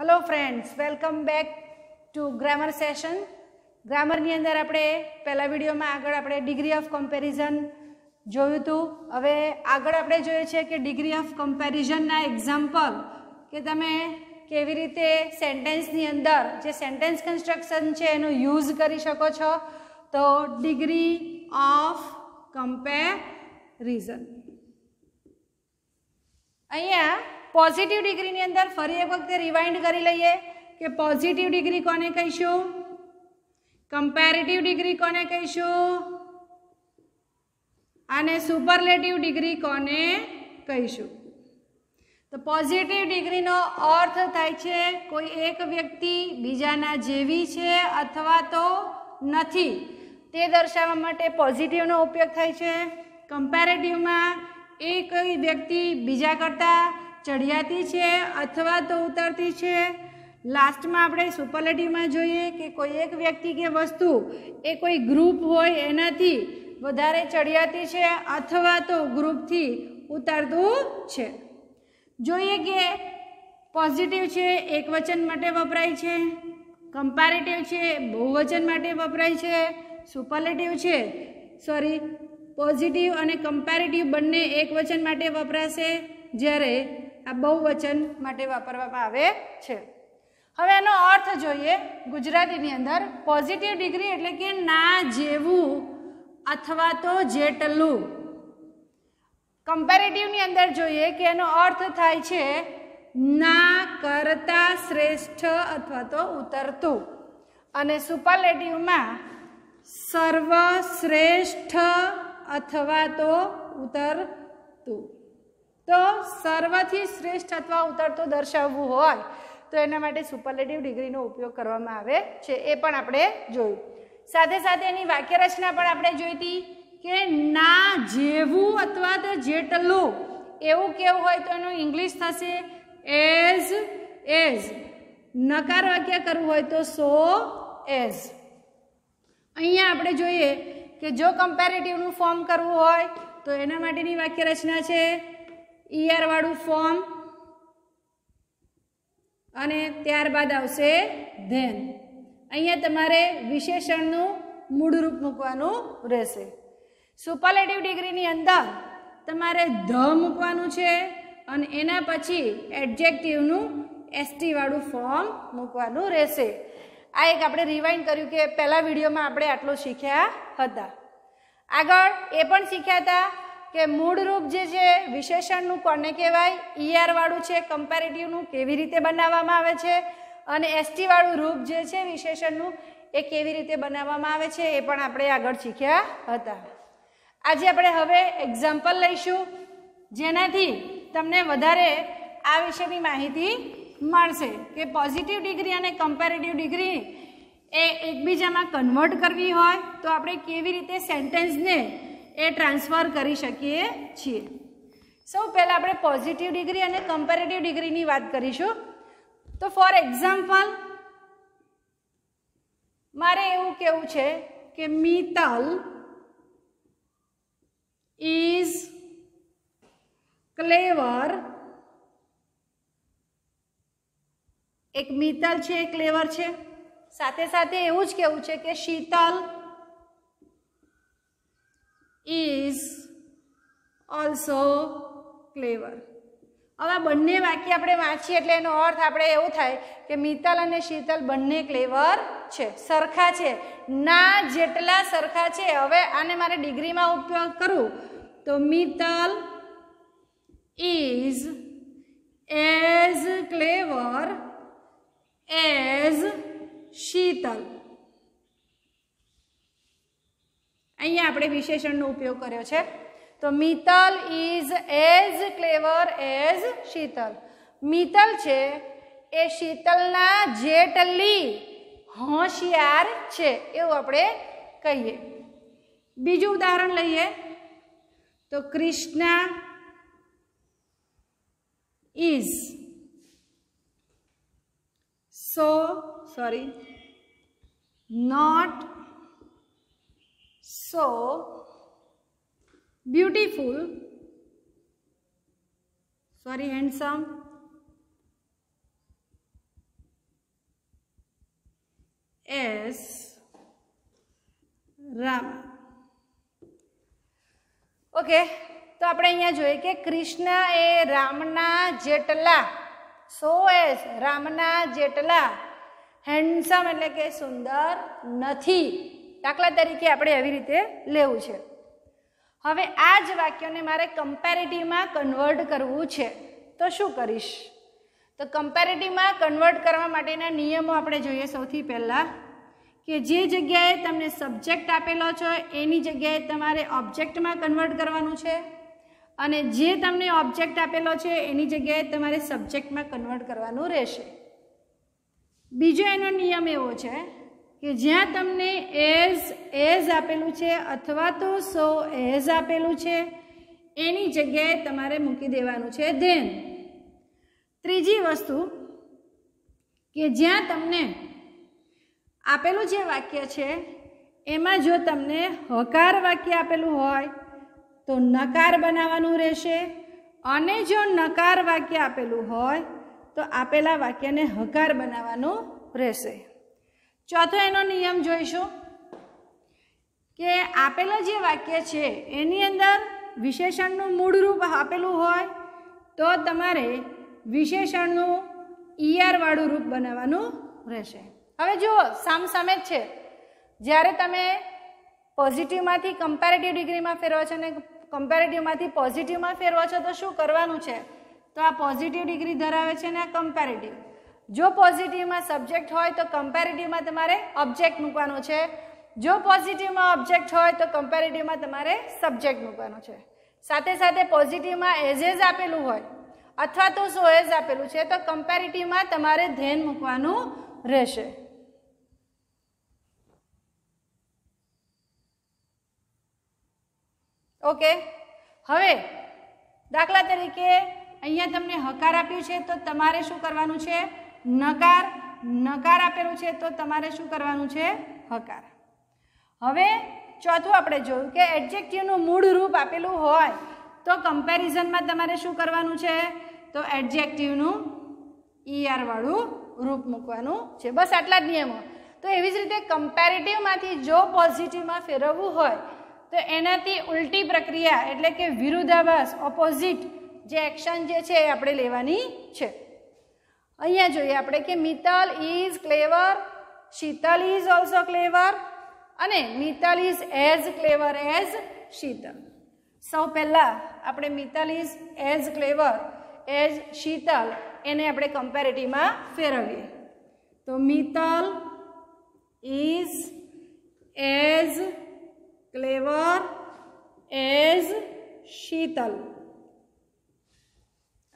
hello friends welcome back to grammar session ગ્રામરની અંદર આપણે પહેલાં વિડીયોમાં આગળ આપણે ડિગ્રી ઓફ કમ્પેરિઝન જોયું હતું હવે આગળ આપણે જોઈએ છે કે ડિગ્રી ઓફ કમ્પેરિઝનના એક્ઝામ્પલ કે તમે કેવી રીતે સેન્ટેન્સની અંદર જે સેન્ટેન્સ કન્સ્ટ્રક્શન છે એનો યુઝ કરી શકો છો તો ડિગ્રી ઓફ કમ્પેરિઝન અહીંયા પોઝિટિવ ડિગ્રીની અંદર ફરી એક વખતે રિવાઇન્ડ કરી લઈએ કે પોઝિટિવ ડિગ્રી કોને કહીશું કમ્પેરેટિવ ડિગ્રી કોને કહીશું અને સુપરલેટિવ ડિગ્રી કોને કહીશું તો પોઝિટિવ ડિગ્રીનો અર્થ થાય છે કોઈ એક વ્યક્તિ બીજાના જેવી છે અથવા તો નથી તે દર્શાવવા માટે પોઝિટિવનો ઉપયોગ થાય છે કમ્પેરેટિવમાં એક વ્યક્તિ બીજા કરતાં ચઢિયાતી છે અથવા તો ઉતરતી છે લાસ્ટમાં આપણે સુપરલેટિવમાં જોઈએ કે કોઈ એક વ્યક્તિ કે વસ્તુ એ કોઈ ગ્રુપ હોય એનાથી વધારે ચડિયાતી છે અથવા તો ગ્રુપથી ઉતરતું છે જોઈએ કે પોઝિટિવ છે એક વચન માટે વપરાય છે કમ્પેરેટિવ છે બહુવચન માટે વપરાય છે સુપરલેટિવ છે સોરી પોઝિટિવ અને કમ્પેરેટિવ બંને એક વચન માટે વપરાશે જ્યારે આ બહુવચન માટે વાપરવામાં આવે છે હવે એનો અર્થ જોઈએ ગુજરાતીની અંદર પોઝિટિવ ડિગ્રી એટલે કે ના જેવું અથવા તો જેટલું કમ્પેરેટિવની અંદર જોઈએ કે એનો અર્થ થાય છે ના કરતાં શ્રેષ્ઠ અથવા તો ઉતરતું અને સુપરલેટિવમાં સર્વશ્રેષ્ઠ અથવા તો ઉતરતું તો સર્વથી શ્રેષ્ઠ અથવા ઉતરતો દર્શાવવું હોય તો એના માટે સુપરલેટિવ ડિગ્રીનો ઉપયોગ કરવામાં આવે છે એ પણ આપણે જોયું સાથે સાથે એની વાક્યરચના પણ આપણે જોઈતી કે ના જેવું અથવા તો જેટલું એવું કેવું હોય તો એનું ઇંગ્લિશ થશે એઝ એઝ નકાર વાક્ય કરવું હોય તો સો એઝ અહીંયા આપણે જોઈએ કે જો કમ્પેરેટિવનું ફોર્મ કરવું હોય તો એના માટેની વાક્ય રચના છે ઈઆરવાળું ફોર્મ અને ત્યારબાદ આવશે ધેન અહીંયા તમારે વિશેષણનું મૂળરૂપ મૂકવાનું રહેશે સુપરલેટિવ ડિગ્રીની અંદર તમારે ધ મૂકવાનું છે અને એના પછી એડજેક્ટિવનું એસટીવાળું ફોર્મ મૂકવાનું રહેશે આ એક આપણે રિવાઇન્ડ કર્યું કે પહેલાં વિડીયોમાં આપણે આટલું શીખ્યા હતા આગળ એ પણ શીખ્યા હતા કે મૂળરૂપ જે છે વિશેષણનું કોને કહેવાય ઈઆરવાળું e છે કમ્પેરેટિવનું કેવી રીતે બનાવવામાં આવે છે અને એસટીવાળું રૂપ જે છે વિશેષણનું એ કેવી રીતે બનાવવામાં આવે છે એ પણ આપણે આગળ શીખ્યા હતા આજે આપણે હવે એક્ઝામ્પલ લઈશું જેનાથી તમને વધારે આ વિશેની માહિતી મળશે કે પોઝિટિવ ડિગ્રી અને કમ્પેરેટિવ ડિગ્રી એ એકબીજામાં કન્વર્ટ કરવી હોય તો આપણે કેવી રીતે સેન્ટેન્સને એ ટ્રાન્સફર કરી શકીએ છીએ સૌ પહેલાં આપણે પોઝિટિવ ડિગ્રી અને કમ્પેરેટિવ ડિગ્રીની વાત કરીશું તો ફોર એક્ઝામ્પલ મારે એવું કેવું છે કે મિતલ ઇઝ ક્લેવર એક મિતલ છે ક્લેવર છે સાથે સાથે એવું જ કેવું છે કે શીતલ ઓલ્સો ક્લેવર હવે આ બંને વાક્ય આપણે વાંચીએ એટલે એનો અર્થ આપણે એવું થાય કે મિત્તલ અને શીતલ બંને ક્લેવર છે સરખા છે ના જેટલા સરખા છે હવે આને મારે ડિગ્રીમાં ઉપયોગ કરું તો Mittal is as clever as Sheetal અહીંયા આપણે વિશેષણનો ઉપયોગ કર્યો છે તો Mittal is as clever as Sheetal Mittal છે એ શીતલના જેટલી હોશિયાર છે એવું આપણે કહીએ બીજું ઉદાહરણ લઈએ તો Krishna is so sorry not so beautiful sorry handsome as rama okay તો આપણે અહીંયા જોઈએ કે કૃષ્ણ એ રામના જેટલા સો એસ રામના જેટલા હેન્ડસમ એટલે કે સુંદર નથી દાખલા તરીકે આપણે આવી રીતે લેવું છે હવે આ જ વાક્યને મારે કમ્પેરેટિવમાં કન્વર્ટ કરવું છે તો શું કરીશ તો કમ્પેરેટિવમાં કન્વર્ટ કરવા માટેના નિયમો આપણે જોઈએ સૌથી પહેલાં કે જે જગ્યાએ તમને સબ્જેક્ટ આપેલો છે એની જગ્યાએ તમારે ઓબ્જેક્ટમાં કન્વર્ટ કરવાનું છે અને જે તમને ઓબ્જેક્ટ આપેલો છે એની જગ્યાએ તમારે સબ્જેક્ટમાં કન્વર્ટ કરવાનું રહેશે બીજો એનો નિયમ એવો છે કે જ્યાં તમને એઝ એઝ આપેલું છે અથવા તો સો એઝ આપેલું છે એની જગ્યાએ તમારે મૂકી દેવાનું છે ધેન ત્રીજી વસ્તુ કે જ્યાં તમને આપેલું જે વાક્ય છે એમાં જો તમને હકાર વાક્ય આપેલું હોય તો નકાર બનાવવાનું રહેશે અને જો નકાર વાક્ય આપેલું હોય તો આપેલા વાક્યને હકાર બનાવવાનું રહેશે ચોથો એનો નિયમ જોઈશું કે આપેલા જે વાક્ય છે એની અંદર વિશેષણનું મૂળરૂપ આપેલું હોય તો તમારે વિશેષણનું ઈઆરવાળું રૂપ બનાવવાનું રહેશે હવે જુઓ સામસામે જ છે જ્યારે તમે પોઝિટિવમાંથી કમ્પેરેટિવ ડિગ્રીમાં ફેરવો છો અને કમ્પેરેટિવમાંથી પોઝિટિવમાં ફેરવો છો તો શું કરવાનું છે તો આ પોઝિટિવ ડિગ્રી ધરાવે છે ને આ કમ્પેરેટિવ જો પોઝિટિવમાં સબ્જેક્ટ હોય તો કમ્પેરેટિવમાં તમારે ઓબ્જેક્ટ મૂકવાનો છે જો પોઝિટિવમાં ઓબ્જેક્ટ હોય તો કમ્પેરેટિવમાં તમારે સબ્જેક્ટ મૂકવાનો છે સાથે સાથે પોઝિટિવમાં એઝેઝ આપેલું હોય અથવા તો સોએઝ આપેલું છે તો કમ્પેરેટિવમાં તમારે ધ્યાન મૂકવાનું રહેશે ઓકે હવે દાખલા તરીકે અહીંયા તમને હકાર આપ્યું છે તો તમારે શું કરવાનું છે નકાર નકાર આપેલું છે તો તમારે શું કરવાનું છે હકાર હવે ચોથું આપણે જોયું કે એડજેક્ટિવનું મૂળ રૂપ આપેલું હોય તો કમ્પેરિઝનમાં તમારે શું કરવાનું છે તો એડજેક્ટિવનું ઈઆરવાળું રૂપ મૂકવાનું છે બસ આટલા જ નિયમો તો એવી જ રીતે કમ્પેરેટિવમાંથી જો પોઝિટિવમાં ફેરવવું હોય તો એનાથી ઉલટી પ્રક્રિયા એટલે કે વિરુદ્ધાભાસ ઓપોઝિટ જે એક્શન જે છે એ આપણે લેવાની છે અહીંયા જોઈએ આપણે કે Mital is clever Sheetal is also clever અને Mital is as clever as Sheetal સૌ પહેલાં આપણે Mital is as clever as Sheetal એને આપણે કમ્પેરેટિવમાં ફેરવીએ તો Mital is as clever as Sheetal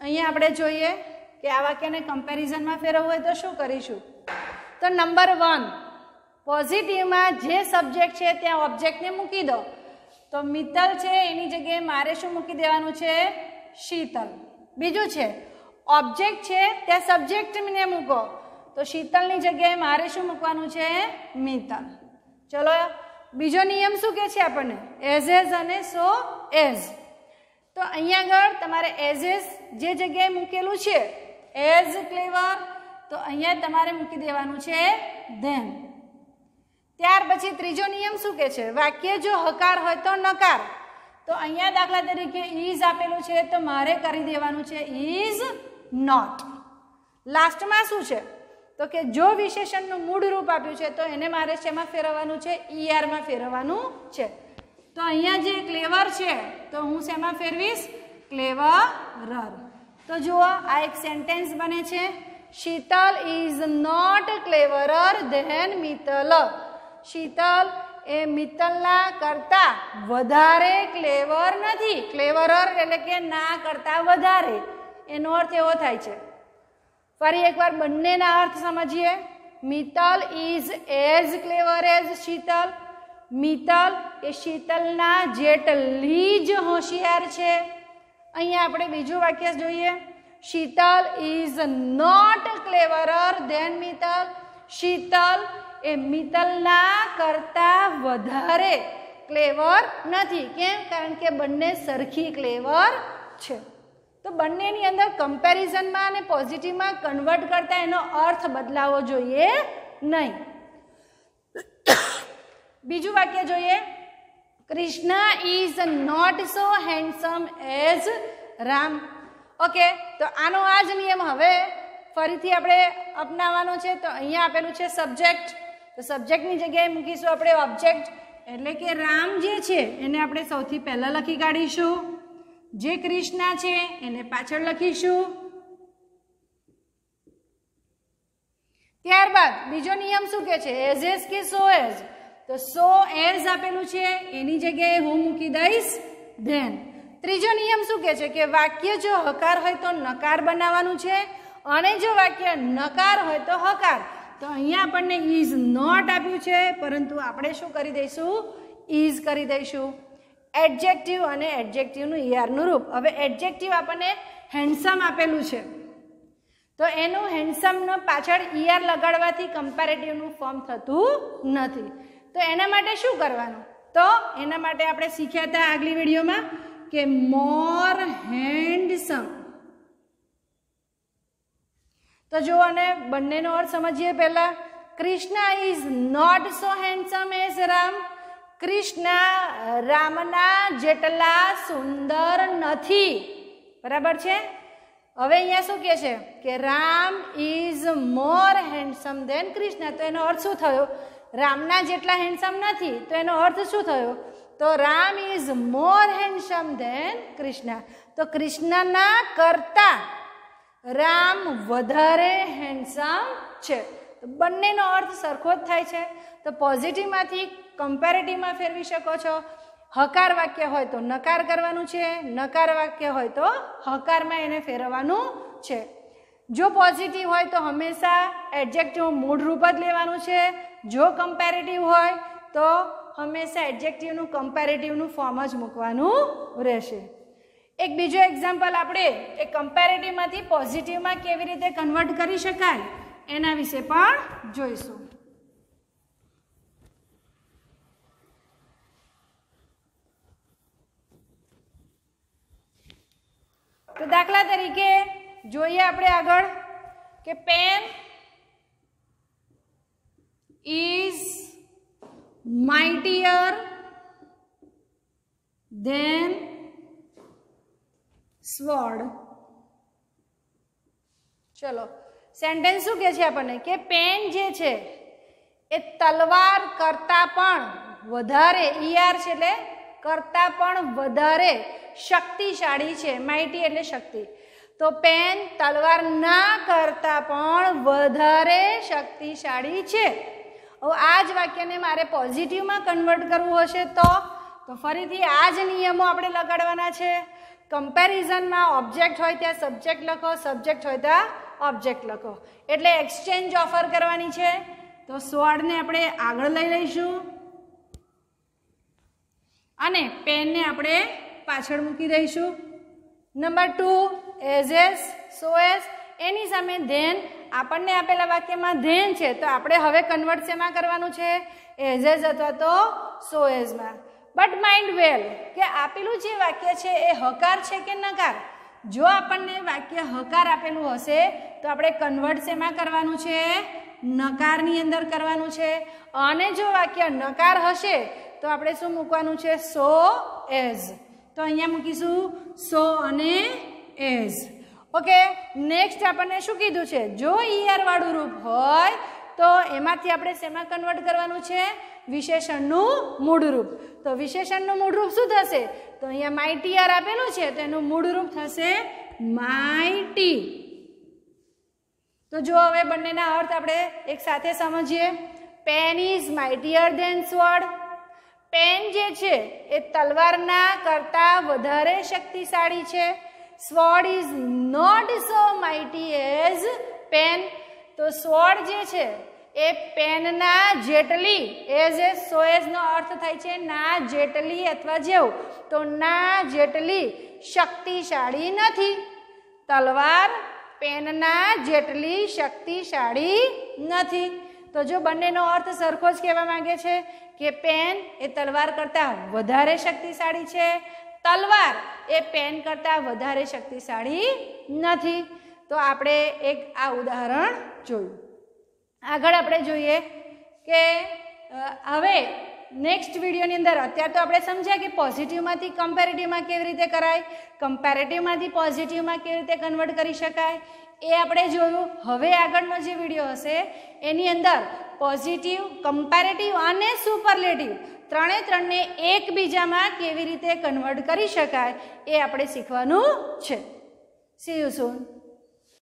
અહીંયા આપણે જોઈએ કે આ વાક્યને કમ્પેરિઝનમાં ફેરવવું હોય તો શું કરીશું તો નંબર વન પોઝિટિવમાં જે સબ્જેક્ટ છે ત્યાં ઓબ્જેક્ટને મૂકી દો તો મિત્તલ છે એની જગ્યાએ મારે શું મૂકી દેવાનું છે શીતલ બીજું છે ઓબ્જેક્ટ છે ત્યાં સબ્જેક્ટને મૂકો તો શીતલની જગ્યાએ મારે શું મૂકવાનું છે મિત્તલ ચલો બીજો નિયમ શું કહે છે આપણને એઝ એઝ અને સો એઝ તો અહીંયા આગળ તમારે એઝ એઝ જે જગ્યાએ મૂકેલું છે એઝ ક્લેવર તો અહીંયા તમારે મૂકી દેવાનું છે ધેન ત્યાર પછી ત્રીજો નિયમ શું કહે છે વાક્ય જો હકાર હોય તો નકાર તો અહીંયા દાખલા તરીકે ઇઝ આપેલું છે તો મારે કરી દેવાનું છે ઇઝ નોટ લાસ્ટમાં શું છે તો કે જો વિશેષણનું મૂળ રૂપ આપ્યું છે તો એને મારે શેમાં ફેરવવાનું છે ઈઆરમાં e ફેરવવાનું છે તો અહીંયા જે ક્લેવર છે તો હું શેમાં ફેરવીશ ક્લેવરર તો જુઓ આ એક સેન્ટેન્સ બને છે Sheetal is not cleverer than Mittal Sheetal એ મિત્તલના કરતાં વધારે ક્લેવર નથી ક્લેવરર એટલે કે ના કરતાં વધારે એનો અર્થ એવો થાય છે ફરી એકવાર બંનેના અર્થ સમજીએ Mittal is as clever as Sheetal Mittal એ શીતલના જેટલી જ હોશિયાર છે અહીંયા આપણે બીજું વાક્ય જોઈએ Sheetal is not cleverer than Mital Sheetal એ મિતલના કરતા વધારે ક્લેવર નથી કેમ કારણ કે બંને સરખી ક્લેવર છે તો બંનેની અંદર કમ્પેરિઝનમાં અને પોઝિટિવમાં કન્વર્ટ કરતાં એનો અર્થ બદલાવો જોઈએ નહીં બીજું વાક્ય જોઈએ Krishna is not so handsome as Ram okay તો આનો આ જ નિયમ હવે ફરીથી આપણે અપનાવવાનો છે તો અહીંયા આપેલું છે સબ્જેક્ટ તો સબ્જેક્ટની જગ્યાએ મૂકીશું આપણે ઓબ્જેક્ટ એટલે કે રામ જે છે એને આપણે સૌથી પહેલાં લખી કાઢીશું જે કૃષ્ણ છે એને પાછળ લખીશું ત્યારબાદ બીજો નિયમ શું કે છે એઝ એઝ કે સો એઝ તો સો એર્સ આપેલું છે એની જગ્યાએ હું મૂકી દઈશ ધેન ત્રીજો નિયમ શું કહે છે કે વાક્ય જો હકાર હોય તો નકાર બનાવવાનું છે અને જો વાક્ય નકાર હોય તો હકાર તો અહીંયા આપણને ઇઝ નોટ આપ્યું છે પરંતુ આપણે શું કરી દઈશું ઇઝ કરી દઈશું એડજેક્ટિવ અને એડજેક્ટિવનું ઈઆરનું er રૂપ હવે એડજેક્ટિવ આપણને હેન્ડસમ આપેલું છે તો એનું હેન્ડસમનો પાછળ ઈઆર er લગાડવાથી કમ્પેરેટિવનું ફોર્મ થતું નથી તો એના માટે શું કરવાનું તો એના માટે આપણે શીખ્યા હતા આગલી વિડીયોમાં કે મોર હેન્ડસમ તો જો અને બંનેનો અર્થ સમજીએ પહેલાં Krishna is not so handsome as Ram Krishna રામના જેટલા સુંદર નથી બરાબર છે હવે અહીંયા શું કહે છે કે Ram is more handsome than Krishna તો એનો અર્થ શું થયો રામના જેટલા હેન્ડસમ નથી તો એનો અર્થ શું થયો તો Ram is more handsome than Krishna તો કૃષ્ણના કરતાં રામ વધારે હેન્ડસમ છે બંનેનો અર્થ સરખો જ થાય છે તો પોઝિટિવમાંથી કમ્પેરેટિવમાં ફેરવી શકો છો હકાર વાક્ય હોય તો નકાર કરવાનું છે નકાર વાક્ય હોય તો હકારમાં એને ફેરવવાનું છે જો પોઝિટિવ હોય તો હંમેશા એડજેક્ટિવ મૂળરૂપ જ લેવાનું છે જો કમ્પેરેટિવ હોય તો હંમેશા એડજેક્ટિવનું કમ્પેરેટિવનું ફોર્મ જ મૂકવાનું રહેશે એક બીજો એક્ઝામ્પલ આપણે એ કમ્પેરેટિવમાંથી પોઝિટિવમાં કેવી રીતે કન્વર્ટ કરી શકાય એના વિશે પણ જોઈશું તો દાખલા તરીકે જોઈએ આપણે આગળ કે pen is mightier than sword ચલો સેન્ટેન્સ શું કહે છે આપણને કે પેન જે છે એ તલવાર કરતાં પણ વધારે ઈઆર e છે એટલે કરતાં પણ વધારે શક્તિશાળી છે માઇટી એટલે શક્તિ તો પેન તલવાર ના કરતાં પણ વધારે શક્તિશાળી છે હવે આ જ વાક્યને મારે પોઝિટિવમાં કન્વર્ટ કરવું હશે તો તો ફરીથી આ જ નિયમો આપણે લગાડવાના છે કમ્પેરિઝનમાં ઓબ્જેક્ટ હોય ત્યાં સબ્જેક્ટ લખો સબ્જેક્ટ હોય ત્યાં ઓબ્જેક્ટ લખો એટલે એક્સચેન્જ ઓફર કરવાની છે તો સ્વોર્ડને આપણે આગળ લઈ લઈશું અને પેનને આપણે પાછળ મૂકી દઈશું number two as as so as એની સામે ધેન આપણને આપેલા વાક્યમાં ધેન છે તો આપણે હવે કન્વર્ટ શેમાં કરવાનું છે એઝ એઝ અથવા તો સો એઝમાં બટ માઇન્ડ વેલ કે આપેલું જે વાક્ય છે એ હકાર છે કે નકાર જો આપણને વાક્ય હકાર આપેલું હશે તો આપણે કન્વર્ટ શેમાં કરવાનું છે નકારની અંદર કરવાનું છે અને જો વાક્ય નકાર હશે તો આપણે શું મૂકવાનું છે સો એઝ તો અહીંયા મૂકીશું સો અને એઝ ઓકે નેક્સ્ટ આપણને શું કીધું છે જો વાળું રૂપ હોય તો એમાંથી આપણે શેમાં કન્વર્ટ કરવાનું છે વિશેષણનું મૂળરૂપ તો વિશેષણનું મૂળરૂપ શું થશે તો અહીંયા માઇટી આર આપેલું છે તો એનું મૂળરૂપ થશે માઇટી તો જો હવે બંનેના અર્થ આપણે એક સાથે સમજીએ pen is mightier than sword pen જે છે એ તલવારના કરતાં વધારે શક્તિશાળી છે sword is not so mighty as pen તો સ્વોર્ડ જે છે એ પેનના જેટલી એઝ એ સો એઝનો અર્થ થાય છે ના જેટલી અથવા જેવું તો ના જેટલી શક્તિશાળી નથી તલવાર પેનના જેટલી શક્તિશાળી નથી તો જો બંનેનો અર્થ સરખો જ કહેવા માગે છે કે પેન એ તલવાર કરતાં વધારે શક્તિશાળી છે તલવાર એ પેન કરતાં વધારે શક્તિશાળી નથી તો આપણે એક આ ઉદાહરણ જોયું આગળ આપણે જોઈએ કે હવે નેક્સ્ટ વિડીયોની અંદર અત્યારે તો આપણે સમજ્યા કે પોઝિટિવમાંથી કમ્પેરેટિવમાં કેવી રીતે કરાય કમ્પેરેટિવમાંથી પોઝિટિવમાં કેવી રીતે કન્વર્ટ કરી શકાય એ આપણે જોયું હવે આગળનો જે વિડીયો હશે એની અંદર પોઝિટિવ કમ્પેરેટિવ અને સુપરલેટિવ ત્રણે ત્રણને એકબીજામાં કેવી રીતે કન્વર્ટ કરી શકાય એ આપણે શીખવાનું છે સી યુ સૂન